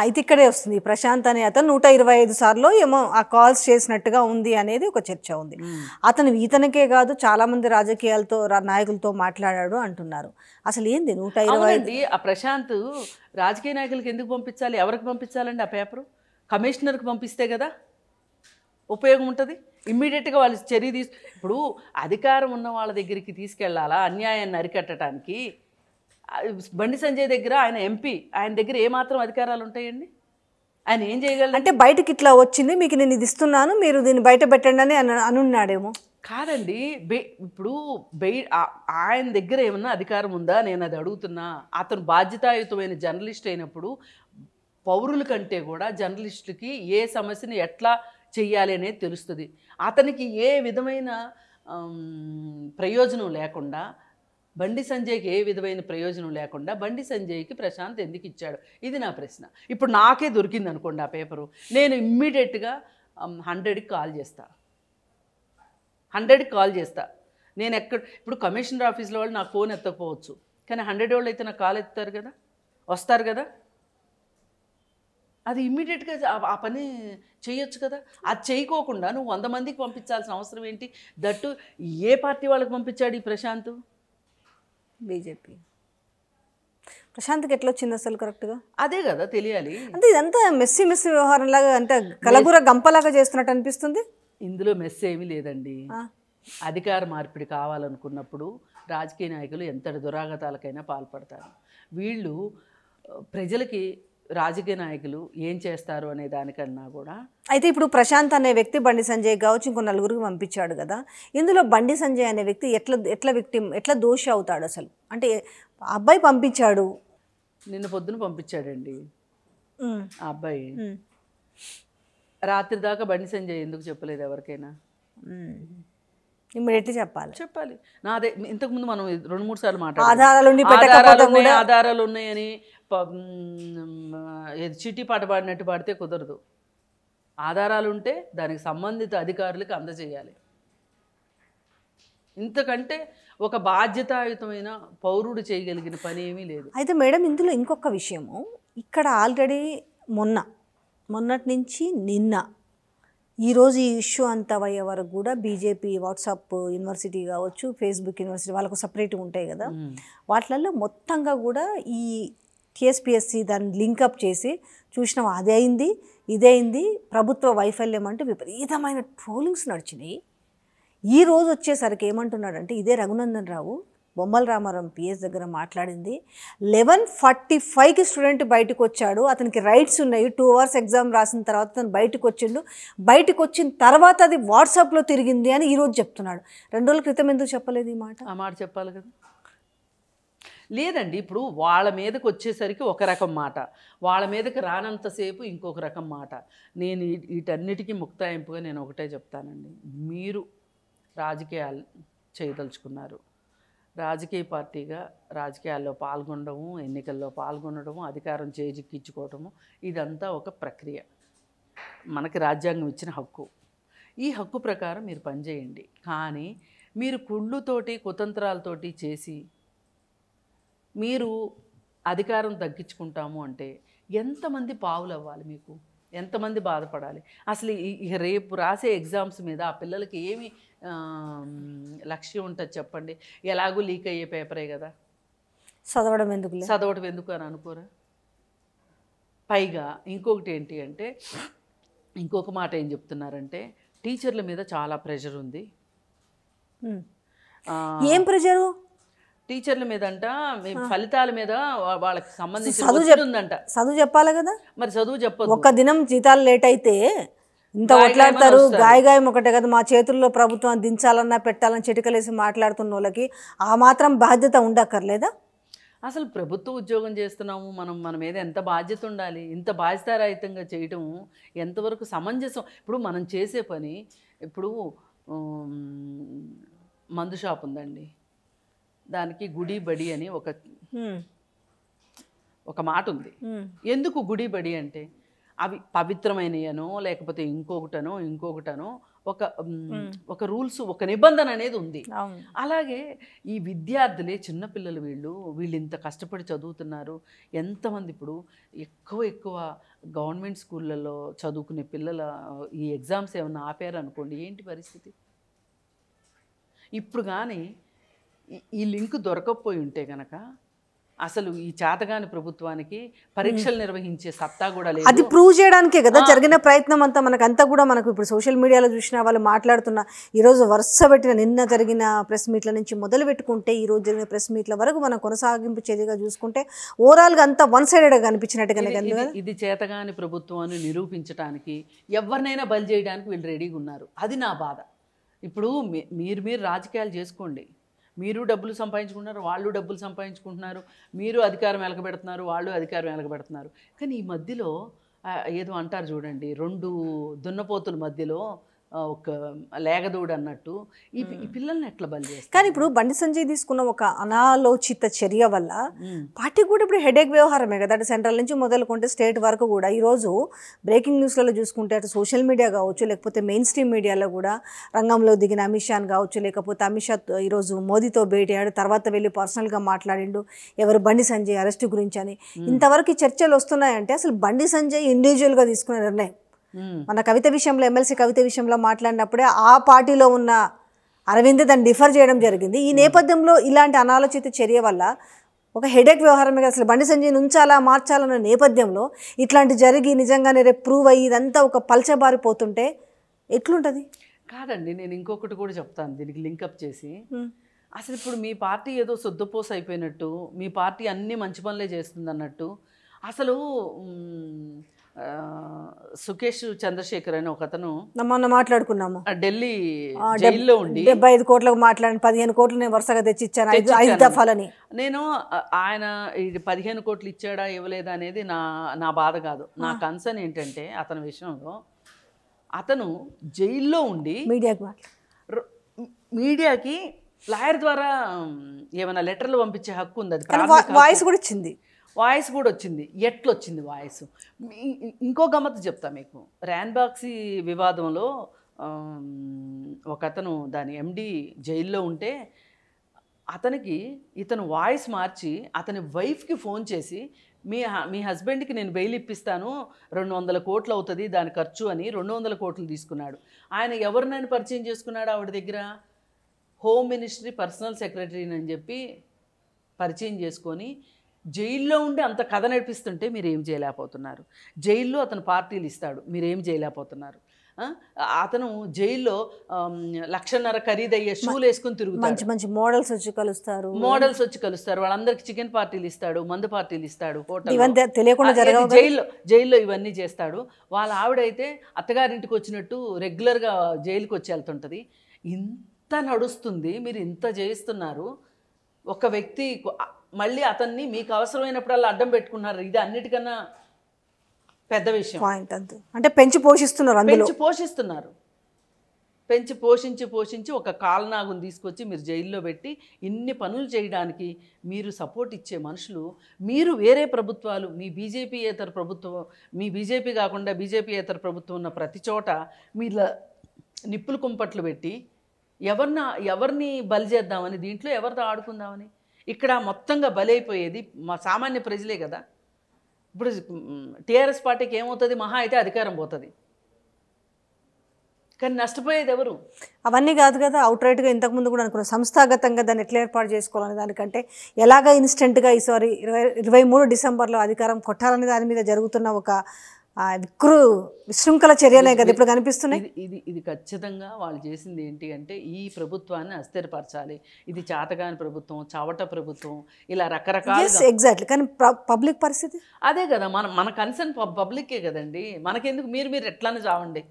అయితే ఇక్కడే వస్తుంది ప్రశాంత్ అనే అతను నూట ఇరవై ఐదు సార్లు ఏమో ఆ కాల్స్ చేసినట్టుగా ఉంది అనేది ఒక చర్చ ఉంది అతను ఇతనికే కాదు చాలామంది రాజకీయాలతో నాయకులతో మాట్లాడాడు అంటున్నారు అసలు ఏంది నూట ఇరవై ఆ ప్రశాంత్ రాజకీయ నాయకులకు ఎందుకు పంపించాలి ఎవరికి పంపించాలండి ఆ పేపరు కమిషనర్కి పంపిస్తే కదా ఉపయోగం ఉంటుంది ఇమ్మీడియట్గా వాళ్ళు చర్య తీసు ఇప్పుడు అధికారం ఉన్న వాళ్ళ దగ్గరికి తీసుకెళ్లాలా అన్యాయాన్ని అరికట్టడానికి బండి సంజయ్ దగ్గర ఆయన ఎంపీ ఆయన దగ్గర ఏమాత్రం అధికారాలు ఉంటాయండి ఆయన ఏం చేయగలరు అంటే బయటకి ఇట్లా వచ్చింది మీకు నేను ఇది ఇస్తున్నాను మీరు దీన్ని బయట పెట్టండి అని అనున్నాడేమో కాదండి బే ఇప్పుడు బే ఆయన దగ్గర ఏమన్నా అధికారం ఉందా నేను అది అడుగుతున్నా అతను బాధ్యతాయుతమైన జర్నలిస్ట్ అయినప్పుడు పౌరుల కంటే కూడా జర్నలిస్టుకి ఏ సమస్యని ఎట్లా చెయ్యాలి అనేది తెలుస్తుంది అతనికి ఏ విధమైన ప్రయోజనం లేకుండా బండి సంజయ్కి ఏ విధమైన ప్రయోజనం లేకుండా బండి సంజయ్కి ప్రశాంత్ ఎందుకు ఇచ్చాడు ఇది నా ప్రశ్న ఇప్పుడు నాకే దొరికింది అనుకోండి ఆ పేపరు నేను ఇమ్మీడియట్గా హండ్రెడ్కి కాల్ చేస్తా హండ్రెడ్కి కాల్ చేస్తా నేను ఎక్కడ ఇప్పుడు కమిషనర్ ఆఫీస్లో వాళ్ళు నాకు ఫోన్ ఎత్తకపోవచ్చు కానీ హండ్రెడ్ వాళ్ళు అయితే నాకు కాల్ ఎత్తారు కదా వస్తారు కదా అది ఇమ్మీడియట్గా ఆ పని చేయొచ్చు కదా అది చేయకోకుండా నువ్వు వంద మందికి పంపించాల్సిన అవసరం ఏంటి దట్టు ఏ పార్టీ వాళ్ళకి పంపించాడు ఈ ప్రశాంత్ బీజేపీ ప్రశాంత్కి ఎట్లా వచ్చింది అసలు కరెక్ట్గా అదే కదా తెలియాలి అంటే ఇదంతా మెస్సీ మెస్సీ వ్యవహారం లాగా అంటే కలగుర గంపలాగా చేస్తున్నట్టు అనిపిస్తుంది ఇందులో మెస్సి ఏమీ లేదండి అధికార మార్పిడి కావాలనుకున్నప్పుడు రాజకీయ నాయకులు ఎంత దురాగతాలకైనా పాల్పడతారు వీళ్ళు ప్రజలకి రాజకీయ నాయకులు ఏం చేస్తారు అనే దానికన్నా కూడా అయితే ఇప్పుడు ప్రశాంత్ అనే వ్యక్తి బండి సంజయ్ కావచ్చు ఇంకో నలుగురికి పంపించాడు కదా ఇందులో బండి సంజయ్ అనే వ్యక్తి ఎట్లా ఎట్లా వ్యక్తి ఎట్లా దోషి అవుతాడు అసలు అంటే అబ్బాయి పంపించాడు నిన్న పొద్దున పంపించాడండి ఆ అబ్బాయి రాత్రి దాకా బండి సంజయ్ ఎందుకు చెప్పలేదు ఎవరికైనా ఇమ్మీడియట్లీ చెప్పాలి చెప్పాలి నాదే ఇంతకుముందు మనం రెండు మూడు సార్లు మాట్లాడాలి ఆధారాలు ఉన్నాయి ఆధారాలు ఉన్నాయని ఏది పాట పాడినట్టు పాడితే కుదరదు ఆధారాలు ఉంటే దానికి సంబంధిత అధికారులకు అందజేయాలి ఇంతకంటే ఒక బాధ్యతాయుతమైన పౌరుడు చేయగలిగిన పని ఏమీ లేదు అయితే మేడం ఇందులో ఇంకొక విషయము ఇక్కడ ఆల్రెడీ మొన్న మొన్నటి నుంచి నిన్న ఈరోజు ఈ ఇష్యూ అంత అయ్యే వరకు కూడా బీజేపీ వాట్సాప్ యూనివర్సిటీ కావచ్చు ఫేస్బుక్ యూనివర్సిటీ వాళ్ళకు సపరేట్గా ఉంటాయి కదా వాటిలలో మొత్తంగా కూడా ఈ టీఎస్పిఎస్సి దాన్ని లింకప్ చేసి చూసినాం అదే అయింది ఇదే అయింది ప్రభుత్వ వైఫల్యం అంటే విపరీతమైన ట్రోలింగ్స్ నడిచినాయి ఈ రోజు వచ్చేసరికి ఏమంటున్నాడంటే ఇదే రఘునందన్ రావు బొమ్మల రామారావు పిఎస్ దగ్గర మాట్లాడింది లెవెన్ ఫార్టీ ఫైవ్కి స్టూడెంట్ బయటకు వచ్చాడు అతనికి రైట్స్ ఉన్నాయి టూ అవర్స్ ఎగ్జామ్ రాసిన తర్వాత అతను బయటకు వచ్చిండు బయటకు వచ్చిన తర్వాత అది వాట్సాప్లో తిరిగింది అని ఈరోజు చెప్తున్నాడు రెండు రోజుల క్రితం ఎందుకు చెప్పలేదు ఈ మాట ఆ మాట చెప్పాలి కదా లేదండి ఇప్పుడు వాళ్ళ మీదకి వచ్చేసరికి ఒక రకం మాట వాళ్ళ మీదకి రానంతసేపు ఇంకొక రకం మాట నేను వీటన్నిటికీ ముక్తాయింపుగా నేను ఒకటే చెప్తానండి మీరు రాజకీయాలు చేయదలుచుకున్నారు రాజకీయ పార్టీగా రాజకీయాల్లో పాల్గొనడము ఎన్నికల్లో పాల్గొనడము అధికారం చేజిక్కించుకోవటము ఇదంతా ఒక ప్రక్రియ మనకి రాజ్యాంగం ఇచ్చిన హక్కు ఈ హక్కు ప్రకారం మీరు పనిచేయండి కానీ మీరు కుళ్ళుతోటి కుతంత్రాలతోటి చేసి మీరు అధికారం తగ్గించుకుంటాము అంటే ఎంతమంది పావులు అవ్వాలి మీకు ఎంతమంది బాధపడాలి అసలు రేపు రాసే ఎగ్జామ్స్ మీద ఆ పిల్లలకి ఏమి లక్ష్యం ఉంటుంది చెప్పండి ఎలాగూ లీక్ అయ్యే పేపరే కదా చదవడం ఎందుకు చదవడం ఎందుకు అని అనుకోరా పైగా ఇంకొకటి ఏంటి అంటే ఇంకొక మాట ఏం చెప్తున్నారంటే టీచర్ల మీద చాలా ప్రెషర్ ఉంది ఏం ప్రెషరు టీచర్ల మీద అంట ఫలితాల మీద వాళ్ళకి సంబంధించి చదువు చెప్తుందంట చదువు చెప్పాలి కదా మరి చదువు చెప్పదు ఒక్క దినం జీతాలు లేట్ అయితే ఇంత మాట్లాడతారు గాయగాయం ఒకటే కదా మా చేతుల్లో ప్రభుత్వం దించాలన్నా పెట్టాలని చిటికలేసి మాట్లాడుతున్న వాళ్ళకి ఆ మాత్రం బాధ్యత ఉండక్కర్లేదా అసలు ప్రభుత్వ ఉద్యోగం చేస్తున్నాము మనం మన మీద ఎంత బాధ్యత ఉండాలి ఇంత బాధ్యతారహితంగా చేయటం ఎంతవరకు సమంజసం ఇప్పుడు మనం చేసే పని ఇప్పుడు మందు షాప్ ఉందండి దానికి గుడి బడి అని ఒక ఒక మాట ఉంది ఎందుకు గుడి బడి అంటే అవి పవిత్రమైనయనో లేకపోతే ఇంకొకటనో ఇంకొకటనో ఒక ఒక రూల్స్ ఒక నిబంధన అనేది ఉంది అలాగే ఈ విద్యార్థులే చిన్నపిల్లలు వీళ్ళు వీళ్ళు ఇంత కష్టపడి చదువుతున్నారు ఎంతమంది ఇప్పుడు ఎక్కువ ఎక్కువ గవర్నమెంట్ స్కూళ్ళల్లో చదువుకునే పిల్లల ఈ ఎగ్జామ్స్ ఏమైనా ఆపారనుకోండి ఏంటి పరిస్థితి ఇప్పుడు కానీ ఈ లింక్ దొరకకపోయి ఉంటే కనుక అసలు ఈ చేతగాని ప్రభుత్వానికి పరీక్షలు నిర్వహించే సత్తా కూడా లేదు అది ప్రూవ్ చేయడానికే కదా జరిగిన ప్రయత్నం అంతా మనకు అంతా కూడా మనకు ఇప్పుడు సోషల్ మీడియాలో చూసిన వాళ్ళు మాట్లాడుతున్న ఈరోజు వరుస పెట్టిన నిన్న జరిగిన ప్రెస్ మీట్ల నుంచి మొదలు పెట్టుకుంటే ఈరోజు జరిగిన ప్రెస్ మీట్ల వరకు మనం కొనసాగింపు చర్యగా చూసుకుంటే ఓవరాల్గా అంతా వన్ సైడెడ్గా కనిపించినట్టు కనుక ఇది చేతగాని ప్రభుత్వాన్ని నిరూపించడానికి ఎవరినైనా బలి చేయడానికి వీళ్ళు రెడీగా ఉన్నారు అది నా బాధ ఇప్పుడు మీరు మీరు రాజకీయాలు చేసుకోండి మీరు డబ్బులు సంపాదించుకుంటున్నారు వాళ్ళు డబ్బులు సంపాదించుకుంటున్నారు మీరు అధికారం వెలకబెడుతున్నారు వాళ్ళు అధికారం వెలకబెడుతున్నారు కానీ ఈ మధ్యలో ఏదో అంటారు చూడండి రెండు దున్నపోతుల మధ్యలో ఒక లేగదోడు అన్నట్టు ఈ పిల్లల్ని ఎట్లా బలి చేస్తారు కానీ ఇప్పుడు బండి సంజయ్ తీసుకున్న ఒక అనాలోచిత చర్య వల్ల పార్టీకి కూడా ఇప్పుడు హెడేక్ వ్యవహారమే కదా అంటే సెంట్రల్ నుంచి మొదలుకుంటే స్టేట్ వరకు కూడా ఈరోజు బ్రేకింగ్ న్యూస్లలో చూసుకుంటే అటు సోషల్ మీడియా కావచ్చు లేకపోతే మెయిన్ స్ట్రీమ్ మీడియాలో కూడా రంగంలో దిగిన అమిత్ షాన్ కావచ్చు లేకపోతే అమిత్ షా ఈరోజు మోదీతో అయ్యాడు తర్వాత వెళ్ళి పర్సనల్గా మాట్లాడిండు ఎవరు బండి సంజయ్ అరెస్ట్ గురించి అని ఇంతవరకు చర్చలు వస్తున్నాయంటే అసలు బండి సంజయ్ ఇండివిజువల్గా తీసుకున్న నిర్ణయం మన కవిత విషయంలో ఎమ్మెల్సీ కవిత విషయంలో మాట్లాడినప్పుడే ఆ పార్టీలో ఉన్న అరవింద్ దాన్ని డిఫర్ చేయడం జరిగింది ఈ నేపథ్యంలో ఇలాంటి అనాలోచిత చర్య వల్ల ఒక హెడేక్ మీద అసలు బండి సంజయ్ ఉంచాలా మార్చాలన్న నేపథ్యంలో ఇట్లాంటి జరిగి నిజంగానే రేపు ప్రూవ్ అయ్యి ఇదంతా ఒక పలచబారిపోతుంటే ఎట్లుంటుంది కాదండి నేను ఇంకొకటి కూడా చెప్తాను దీనికి లింకప్ చేసి అసలు ఇప్పుడు మీ పార్టీ ఏదో సొద్దుపోసు అయిపోయినట్టు మీ పార్టీ అన్ని మంచి పనులే చేస్తుంది అన్నట్టు అసలు సుకేష్ చంద్రశేఖర్ అని ఒక అతను మొన్న మాట్లాడుకున్నాము ఢిల్లీ ఢిల్లీలో ఉండి డెబ్బై ఐదు కోట్లకు మాట్లాడి పదిహేను కోట్లు నేను వరుసగా తెచ్చి ఇచ్చాను ఐదు దఫాలని నేను ఆయన ఇది పదిహేను కోట్లు ఇచ్చాడా ఇవ్వలేదా అనేది నా నా బాధ కాదు నా కన్సర్న్ ఏంటంటే అతని విషయంలో అతను జైల్లో ఉండి మీడియాకి మీడియాకి లాయర్ ద్వారా ఏమైనా లెటర్లు పంపించే హక్కు ఉంది అది వాయిస్ కూడా ఇచ్చింది వాయిస్ కూడా వచ్చింది ఎట్లు వచ్చింది వాయిస్ ఇంకో గమ్మత్తు చెప్తా మీకు ర్యాన్బాక్సీ వివాదంలో ఒక అతను దాని ఎండి జైల్లో ఉంటే అతనికి ఇతను వాయిస్ మార్చి అతని వైఫ్కి ఫోన్ చేసి మీ మీ హస్బెండ్కి నేను బెయిల్ ఇప్పిస్తాను రెండు వందల కోట్లు అవుతుంది దాని ఖర్చు అని రెండు వందల కోట్లు తీసుకున్నాడు ఆయన ఎవరినైనా పరిచయం చేసుకున్నాడు ఆవిడ దగ్గర హోమ్ మినిస్ట్రీ పర్సనల్ సెక్రటరీని అని చెప్పి పరిచయం చేసుకొని జైల్లో ఉండి అంత కథ నడిపిస్తుంటే మీరు ఏం చేయలేకపోతున్నారు జైల్లో అతను పార్టీలు ఇస్తాడు మీరేం చేయలేకపోతున్నారు అతను జైల్లో లక్షన్నర ఖరీదయ్యే షూలు వేసుకుని తిరుగుతారు మంచి మంచి మోడల్స్ వచ్చి కలుస్తారు మోడల్స్ వచ్చి కలుస్తారు వాళ్ళందరికి చికెన్ పార్టీలు ఇస్తాడు మందు పార్టీలు ఇస్తాడు హోటల్ తెలియకుండా జైల్లో జైల్లో ఇవన్నీ చేస్తాడు వాళ్ళ ఆవిడైతే అత్తగారింటికి వచ్చినట్టు రెగ్యులర్గా జైలుకి వచ్చి వెళ్తుంటుంది ఇంత నడుస్తుంది మీరు ఇంత చేయిస్తున్నారు ఒక వ్యక్తి మళ్ళీ అతన్ని మీకు అవసరమైనప్పుడల్లా అడ్డం పెట్టుకున్నారు ఇది అన్నిటికన్నా పెద్ద విషయం పాయింట్ అంతే అంటే పెంచి పోషిస్తున్నారు పెంచి పోషిస్తున్నారు పెంచి పోషించి పోషించి ఒక కాలనాగుని తీసుకొచ్చి మీరు జైల్లో పెట్టి ఇన్ని పనులు చేయడానికి మీరు సపోర్ట్ ఇచ్చే మనుషులు మీరు వేరే ప్రభుత్వాలు మీ బీజేపీయేతర ప్రభుత్వం మీ బీజేపీ కాకుండా బీజేపీయేతర ప్రభుత్వం ఉన్న ప్రతి చోట మీలా నిప్పులు కుంపట్లు పెట్టి ఎవరిన ఎవరిని బలి చేద్దామని దీంట్లో ఎవరితో ఆడుకుందామని ఇక్కడ మొత్తంగా బలైపోయేది మా సామాన్య ప్రజలే కదా ఇప్పుడు టీఆర్ఎస్ పార్టీకి ఏమవుతుంది మహా అయితే అధికారం పోతుంది కానీ నష్టపోయేది ఎవరు అవన్నీ కాదు కదా అవుట్ రైట్గా ఇంతకుముందు కూడా అనుకున్న సంస్థాగతంగా దాన్ని ఎట్లా ఏర్పాటు చేసుకోవాలని దానికంటే ఎలాగ ఇన్స్టెంట్గా ఈసారి ఇరవై ఇరవై మూడు డిసెంబర్లో అధికారం కొట్టాలని దాని మీద జరుగుతున్న ఒక వికృ విశృంఖల చర్యలే కదా ఇప్పుడు కనిపిస్తున్నాయి ఇది ఇది ఖచ్చితంగా వాళ్ళు చేసింది ఏంటి అంటే ఈ ప్రభుత్వాన్ని అస్థిరపరచాలి ఇది చాతగాని ప్రభుత్వం చవట ప్రభుత్వం ఇలా రకరకాల ఎగ్జాక్ట్లీ కానీ పబ్లిక్ పరిస్థితి అదే కదా మన మన కన్సర్న్ పబ్లిక్కే కదండి మనకెందుకు మీరు మీరు ఎట్లానే చావండి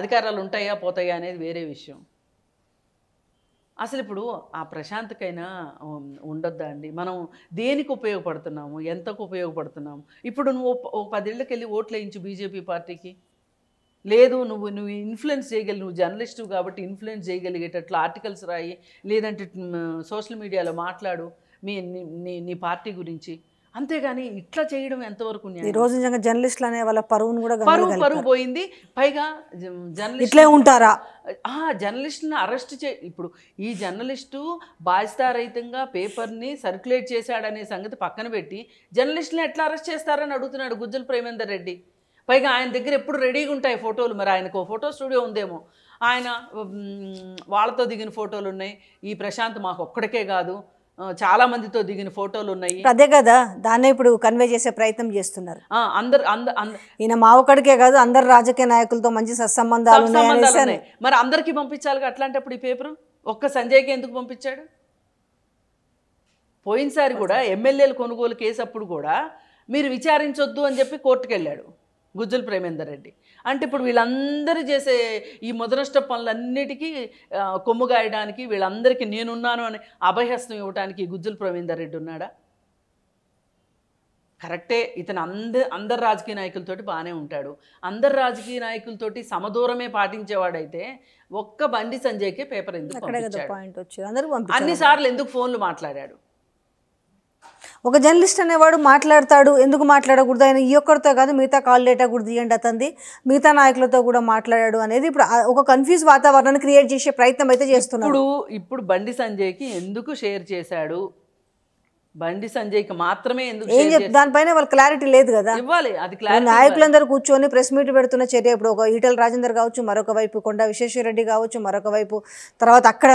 అధికారాలు ఉంటాయా పోతాయా అనేది వేరే విషయం అసలు ఇప్పుడు ఆ ప్రశాంతకైనా ఉండొద్దా అండి మనం దేనికి ఉపయోగపడుతున్నాము ఎంతకు ఉపయోగపడుతున్నాము ఇప్పుడు నువ్వు ఓ పదేళ్ళకి వెళ్ళి ఓట్లు వేయించు బీజేపీ పార్టీకి లేదు నువ్వు నువ్వు ఇన్ఫ్లుయెన్స్ చేయగలి నువ్వు జర్నలిస్టు కాబట్టి ఇన్ఫ్లుయెన్స్ చేయగలిగేటట్లు ఆర్టికల్స్ రాయి లేదంటే సోషల్ మీడియాలో మాట్లాడు మీ నీ నీ పార్టీ గురించి అంతేగాని ఇట్లా చేయడం ఎంతవరకు ఈ రోజు నిజంగా జర్నలిస్టులు అనే వాళ్ళ పరువును కూడా పరువు పరువు పోయింది పైగా జర్నలిస్ట్ ఇట్లే ఉంటారా జర్నలిస్ట్ని అరెస్ట్ చే ఇప్పుడు ఈ జర్నలిస్టు బాధ్యతారహితంగా పేపర్ని సర్క్యులేట్ చేశాడనే సంగతి పక్కన పెట్టి జర్నలిస్ట్ని ఎట్లా అరెస్ట్ చేస్తారని అడుగుతున్నాడు గుజ్జల ప్రేమేందర్ రెడ్డి పైగా ఆయన దగ్గర ఎప్పుడు రెడీగా ఉంటాయి ఫోటోలు మరి ఆయనకు ఫోటో స్టూడియో ఉందేమో ఆయన వాళ్ళతో దిగిన ఫోటోలు ఉన్నాయి ఈ ప్రశాంత్ మాకు ఒక్కడికే కాదు చాలా మందితో దిగిన ఫోటోలు ఉన్నాయి అదే కదా దాన్నే ఇప్పుడు కన్వే చేసే ప్రయత్నం చేస్తున్నారు అందరు ఈయన మావకడికే కాదు అందరు రాజకీయ నాయకులతో మంచి సత్సంబంధాలు మరి అందరికి పంపించాలి అట్లాంటప్పుడు ఈ పేపర్ ఒక్క సంజయ్కి ఎందుకు పంపించాడు పోయినసారి కూడా ఎమ్మెల్యేలు కొనుగోలు కేసు అప్పుడు కూడా మీరు విచారించొద్దు అని చెప్పి కోర్టుకు వెళ్ళాడు గుజ్జల ప్రేమేందర్ రెడ్డి అంటే ఇప్పుడు వీళ్ళందరూ చేసే ఈ ముదనష్ట పనులన్నిటికీ కొమ్ము గాయడానికి వీళ్ళందరికీ నేనున్నాను అని అభయహస్తం ఇవ్వడానికి గుజ్జల ప్రేమేందర్ రెడ్డి ఉన్నాడా కరెక్టే ఇతను అంద అందరు రాజకీయ నాయకులతోటి బాగానే ఉంటాడు అందరు రాజకీయ నాయకులతోటి సమదూరమే పాటించేవాడైతే ఒక్క బండి సంజయ్కే పేపర్ ఎందుకు అన్నిసార్లు ఎందుకు ఫోన్లు మాట్లాడాడు ఒక జర్నలిస్ట్ అనేవాడు మాట్లాడతాడు ఎందుకు మాట్లాడకూడదు ఆయన ఈ ఒక్కరితో కాదు మిగతా కాల్ డేటా కూడా తీయండి అతంది మిగతా నాయకులతో కూడా మాట్లాడాడు అనేది ఇప్పుడు ఒక కన్ఫ్యూజ్ వాతావరణాన్ని క్రియేట్ చేసే ప్రయత్నం అయితే చేస్తున్నాడు ఇప్పుడు ఇప్పుడు బండి సంజయ్కి ఎందుకు షేర్ చేశాడు బండి సంజయ్కి మాత్రమే ఎందుకు ఏం చెప్ దానిపైన వాళ్ళు క్లారిటీ లేదు కదా ఇవ్వాలి అది క్లారిటీ నాయకులందరూ కూర్చొని ప్రెస్ మీట్ పెడుతున్న చర్య ఇప్పుడు ఒక ఈటల రాజేందర్ కావచ్చు మరొక వైపు కొండ రెడ్డి కావచ్చు మరొక వైపు తర్వాత అక్కడ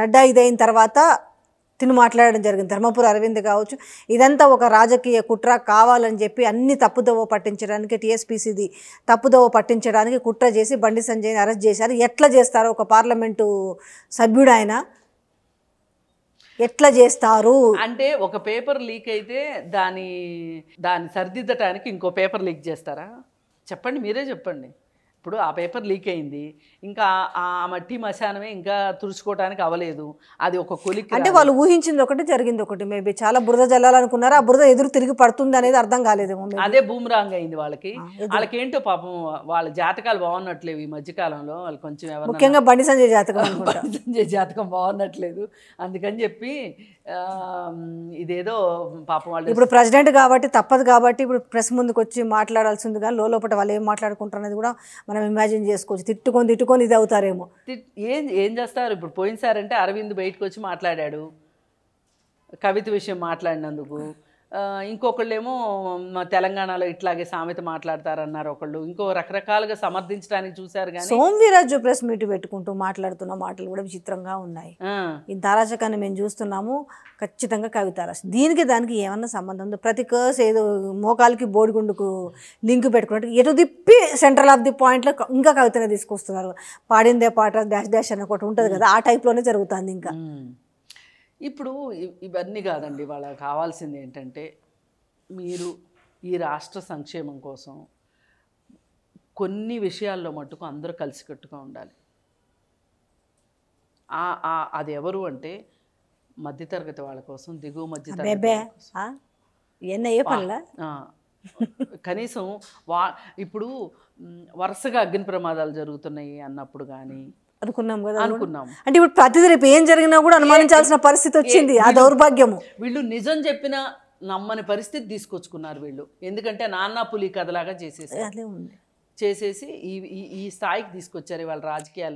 నడ్డా ఇదైన తర్వాత తిను మాట్లాడడం జరిగింది ధర్మపురి అరవింద్ కావచ్చు ఇదంతా ఒక రాజకీయ కుట్ర కావాలని చెప్పి అన్ని తప్పుదోవ పట్టించడానికి టీఎస్పీసీది తప్పుదోవ పట్టించడానికి కుట్ర చేసి బండి సంజయ్ని అరెస్ట్ చేశారు ఎట్లా చేస్తారు ఒక పార్లమెంటు సభ్యుడు ఆయన ఎట్లా చేస్తారు అంటే ఒక పేపర్ లీక్ అయితే దాని దాన్ని సరిదిద్దటానికి ఇంకో పేపర్ లీక్ చేస్తారా చెప్పండి మీరే చెప్పండి ఇప్పుడు ఆ పేపర్ లీక్ అయింది ఇంకా ఆ మట్టి మశానమే ఇంకా తుడుచుకోవటానికి అవ్వలేదు అది ఒక కొలి అంటే వాళ్ళు ఊహించింది ఒకటి జరిగింది ఒకటి మేబీ చాలా బురద జల్లాలనుకున్నారు ఆ బురద ఎదురు తిరిగి పడుతుంది అనేది అర్థం కాలేదేమో అదే భూమిరాంగ్ అయింది వాళ్ళకి వాళ్ళకి ఏంటో పాపం వాళ్ళ జాతకాలు బాగున్నట్లేవు ఈ మధ్యకాలంలో వాళ్ళు కొంచెం ఎవరు ముఖ్యంగా బండి సంజయ్ జాతకం బండి సంజయ్ జాతకం బాగున్నట్లేదు అందుకని చెప్పి ఇదేదో పాపం వాళ్ళు ఇప్పుడు ప్రెసిడెంట్ కాబట్టి తప్పదు కాబట్టి ఇప్పుడు ప్రెస్ ముందుకు వచ్చి మాట్లాడాల్సింది కానీ లోపల వాళ్ళు ఏం మాట్లాడుకుంటారు అనేది కూడా మనం ఇమాజిన్ చేసుకోవచ్చు తిట్టుకొని తిట్టుకొని పట్టుకొని ఇది అవుతారేమో ఏం ఏం చేస్తారు ఇప్పుడు పోయినసారంటే అరవింద్ బయటకు వచ్చి మాట్లాడాడు కవిత విషయం మాట్లాడినందుకు ఇంకొకళ్ళేమో తెలంగాణలో ఇట్లాగే సామెత మాట్లాడతారన్నారు ఒకళ్ళు ఇంకో రకరకాలుగా సమర్థించడానికి చూశారు కానీ సోమవీరాజు ప్రెస్ మీట్ పెట్టుకుంటూ మాట్లాడుతున్న మాటలు కూడా విచిత్రంగా ఉన్నాయి ఈ తారాచకాన్ని మేము చూస్తున్నాము ఖచ్చితంగా కవితారాశి దీనికి దానికి ఏమన్నా సంబంధం ఉంది ప్రతి కర్స్ ఏదో మోకాలకి బోడిగుండుకు లింక్ పెట్టుకున్నట్టు ఎటు తిప్పి సెంట్రల్ ఆఫ్ ది పాయింట్లో ఇంకా కవితనే తీసుకొస్తున్నారు పాడిందే పాట డాష్ డాష్ అని ఒకటి ఉంటుంది కదా ఆ టైప్లోనే జరుగుతుంది ఇంకా ఇప్పుడు ఇవన్నీ కాదండి వాళ్ళకి కావాల్సింది ఏంటంటే మీరు ఈ రాష్ట్ర సంక్షేమం కోసం కొన్ని విషయాల్లో మటుకు అందరూ కలిసికట్టుగా ఉండాలి అది ఎవరు అంటే మధ్యతరగతి వాళ్ళ కోసం దిగువ మధ్యతరగతి కనీసం వా ఇప్పుడు వరుసగా అగ్ని ప్రమాదాలు జరుగుతున్నాయి అన్నప్పుడు కానీ అనుకున్నాం కదా అనుకున్నాం అంటే ఇప్పుడు ప్రతిదీ రేపు ఏం జరిగినా కూడా అనుమానించాల్సిన పరిస్థితి వచ్చింది ఆ దౌర్భాగ్యము వీళ్ళు నిజం చెప్పిన నమ్మని పరిస్థితి తీసుకొచ్చుకున్నారు వీళ్ళు ఎందుకంటే నాన్న పులి కథలాగా చేసేసి చేసేసి ఈ ఈ స్థాయికి తీసుకొచ్చారు వాళ్ళ రాజకీయాలు